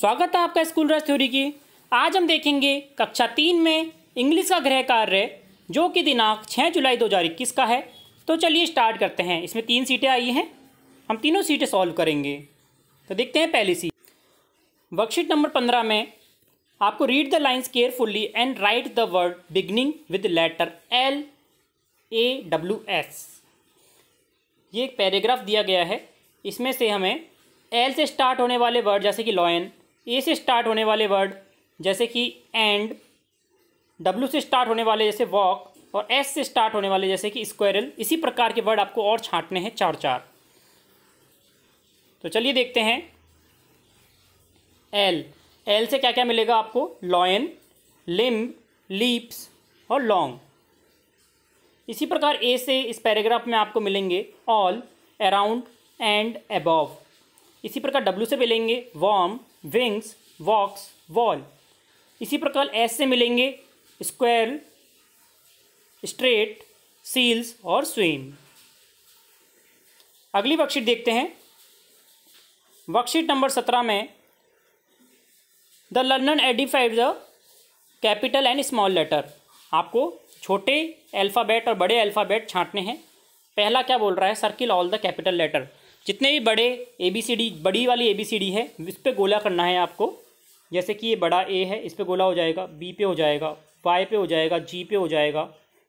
स्वागत है आपका स्कूल रस थ्योरी की आज हम देखेंगे कक्षा तीन में इंग्लिश का गृह कार्य जो कि दिनांक छः जुलाई इक्कीस का है तो चलिए स्टार्ट करते हैं इसमें तीन सीटें आई हैं हम तीनों सीटें सॉल्व करेंगे तो देखते हैं पहली सीट वर्कशीट नंबर पंद्रह में आपको read the lines carefully and write the word beginning with letter L A W S ये एक पैराग्राफ दिया गया है इसमें से हमें एल से स्टार्ट होने वाले वर्ड जैसे कि लॉयन ए e से स्टार्ट होने वाले वर्ड जैसे कि एंड डब्ल्यू से स्टार्ट होने वाले जैसे वॉक और एस से स्टार्ट होने वाले जैसे कि स्क्वायरल इसी प्रकार के वर्ड आपको और छांटने हैं चार चार तो चलिए देखते हैं एल एल से क्या क्या मिलेगा आपको लॉयन लिम्ब लीप्स और लॉन्ग इसी प्रकार ए से इस पैराग्राफ में आपको मिलेंगे ऑल अराउंड एंड अबव इसी प्रकार डब्ल्यू से मिलेंगे वॉम विंग्स वॉक्स वॉल इसी प्रकार एस से मिलेंगे स्क्वेल स्ट्रेट सील्स और स्विम अगली वर्कशीट देखते हैं वर्कशीट नंबर सत्रह में the learner identified the capital and small letter आपको छोटे अल्फ़ाबेट और बड़े अल्फ़ाबेट छांटने हैं पहला क्या बोल रहा है circle all the capital letter जितने भी बड़े ए बी सी डी बड़ी वाली ए बी सी डी है इस पर गोला करना है आपको जैसे कि ये बड़ा ए है इस पर गोला हो जाएगा बी पे हो जाएगा वाई पे हो जाएगा जी पे हो जाएगा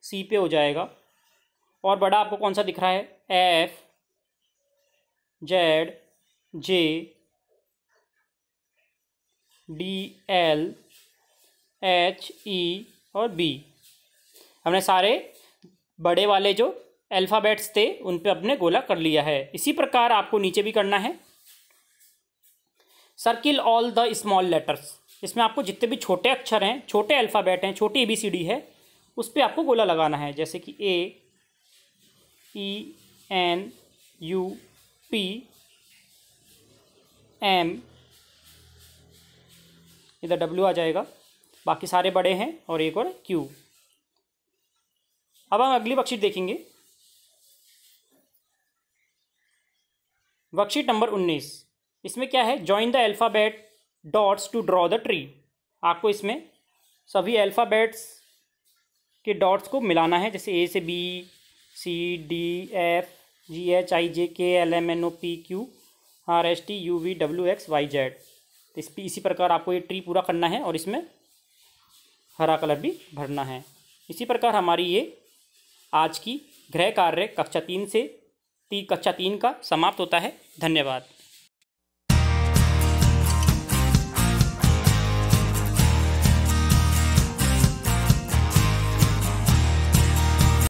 सी पे हो जाएगा और बड़ा आपको कौन सा दिख रहा है F Z J D L H E और बी हमने सारे बड़े वाले जो अल्फ़ाबेट्स थे उन पर आपने गोला कर लिया है इसी प्रकार आपको नीचे भी करना है circle all the small letters इसमें आपको जितने भी छोटे अक्षर हैं छोटे अल्फ़ाबेट हैं छोटी ए बी सी डी है उस पर आपको गोला लगाना है जैसे कि A E N U P M इधर डब्ल्यू आ जाएगा बाकी सारे बड़े हैं और एक और क्यू अब हम अगली बक्शीट देखेंगे वर्कशीट नंबर उन्नीस इसमें क्या है join the alphabet dots to draw the tree आपको इसमें सभी अल्फ़ाबेट्स के डॉट्स को मिलाना है जैसे ए से B C D F G H I J K L M N O P Q R S T U V W X Y Z इस इसी प्रकार आपको ये ट्री पूरा करना है और इसमें हरा कलर भी भरना है इसी प्रकार हमारी ये आज की गृह कार्य कक्षा तीन से ती कक्षा तीन का समाप्त होता है धन्यवाद